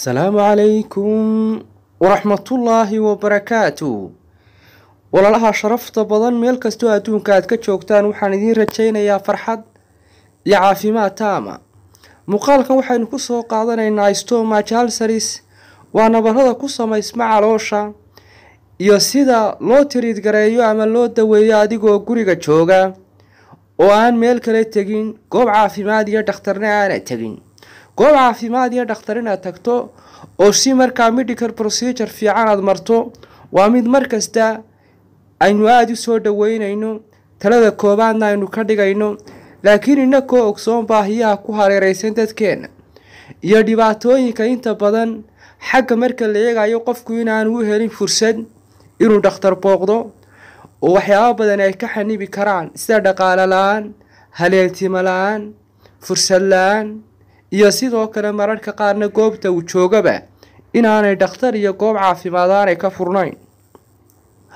asalaamu calaykum waraxmatullaahi wabarakaatu walaalaha sharafta badan meel kastoo adduunka aad ka joogtaan waxaan idiin rajaynayaa farxad iyo caafimaad taama muuqaalkan waxaynu ku soo qaadanaynaa stoma jalsaris waa nabarada ku samaysma caloosha iyo sida loo gareeyo ama loo daweeyo adigoo guriga jooga oo aan meel kale tegin goob caafimaad iyo dhakhtarna aana tegin goob caafimaad iyo dhakhtar inaad tagto oo si markaa medical procedure fiican aad marto waa mid mar kasta aynu aada u soo dhaweynayno talada koobaadna aynu ka dhigayno laakiin innakoo ogsoon baahiyaha ku hareeraysan dadkeenna iyo dhibaatooyinka inta badan xagga marka la eegayo qofku inaanu u helin fursad inuu dhakhtar booqdo oo waxyaaba badan ay ka xanibi karaan sida dhaqaalola aan haleeltimo la-aan fursad la-aan iyo sidoo kale mararka qaarna goobta uu joogaba inaanay dhakhtar iyo goob caafimaad aanay ka furnayn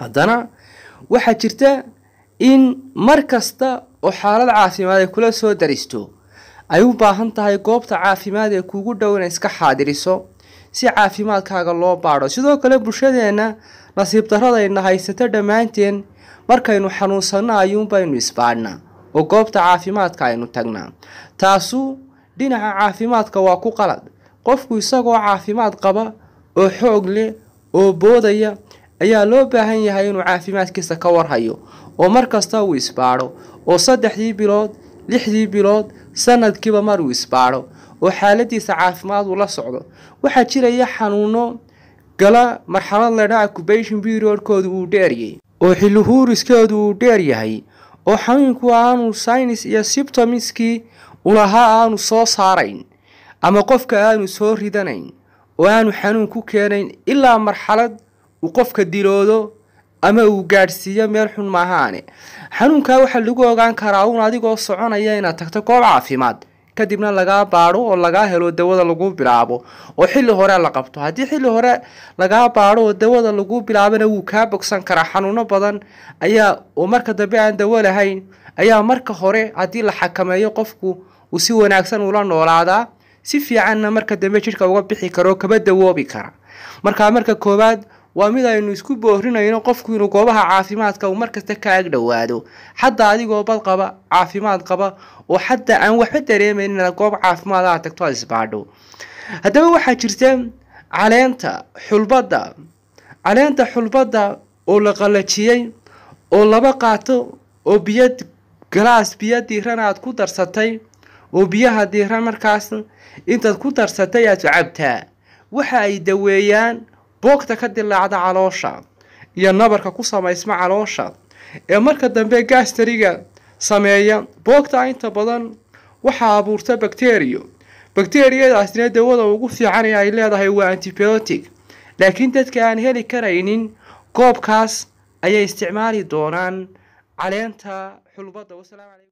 haddana waxaa jirta in mar kasta oo xaalad caafimaad ay kula soo daristo ay u baahan tahay goobta caafimaad ee kuugu dhow inay iska xaadiriso si caafimaadkaaga loo baadho sidoo kale bulshadeenna nasiib darradayna haysata dhammaanteen markaynu xanuunsanno ayuunbaynu isbaadhnaa oo goobta caafimaadka aynu tagnaa taasu dhinaca caafimaadka waa ku qalad qofku isagoo caafimaad qaba oo xoog leh oo boodaya ayaa loo baahan yahay inuu caafimaadkiisa ka warhayo oo mar kasta uu isbaadho oo saddexdii bilood lixdii bilood sanadkiiba mar uu isbaadho oo xaaladiisa caafimaad uu la socdo waxaa jiraya xanuuno gala marxalad ledhaca cubayshin biriodkooda uu dheeryay oo xillihuuriskoodu uu dheeryahay oo xanuunku aanu synis iyo sibtomiskii ulahaa aanu soo saarayn ama qofka aanu soo ridanayn oo aanu xanuun ku keenayn ilaa marxalad uu qofka diloodo ama uu gaadhsiiyo meel xun maahaane xanuunkaa waxaa lagu ogaan karaa uun adigoo soconaya inaad tagto goob caafimaad kadibna lagaa baadho oo lagaa helo dawada lagu bilaabo oo xilli hore la qabto haddii xilli hore lagaa baadho oo dawada lagu bilaabana wuu kaa bogsan karaa xanuuno badan ayaa oo marka dambe aan dawo lahayn ayaa marka hore haddii la xakameeyo qofku uu si wanaagsan ula noolaadaa si fiicanna marka dambe jidhka uga bixi kara kama dawoobi kara markaa marka koowaad waa mid aynu isku boorinayno qofku inuu goobaha caafimaadka uu markasta ka ag dhowaado xataa adigoo bad qaba caafimaad qaba oo xataa aan waxba dareemayn inaad goob caafimaad aad tagto aad isbaadho haddaba waxaa jirta caleenta xulbadda caleenta xulbadda oo la qalajiyey oo laba qaato oo biyo galaas biyo diiran aad ku darsatay oo biyaha diiran markaas intaad ku darsatay aad cabtaa waxa ay daweeyaan boogta ka dilaacda caloosha iyo nabarka ku samaysma caloosha ee marka dambe gaastariga sameeya boogtaa inta badan waxaa abuurta bakteriyo bakteriyadaasina dawada ugu fiican ee ay leedahay waa antibiotic laakiin dadka aan heli karaynin goobkaas ayay isticmaali doonaan caleenta xulbadda xulbada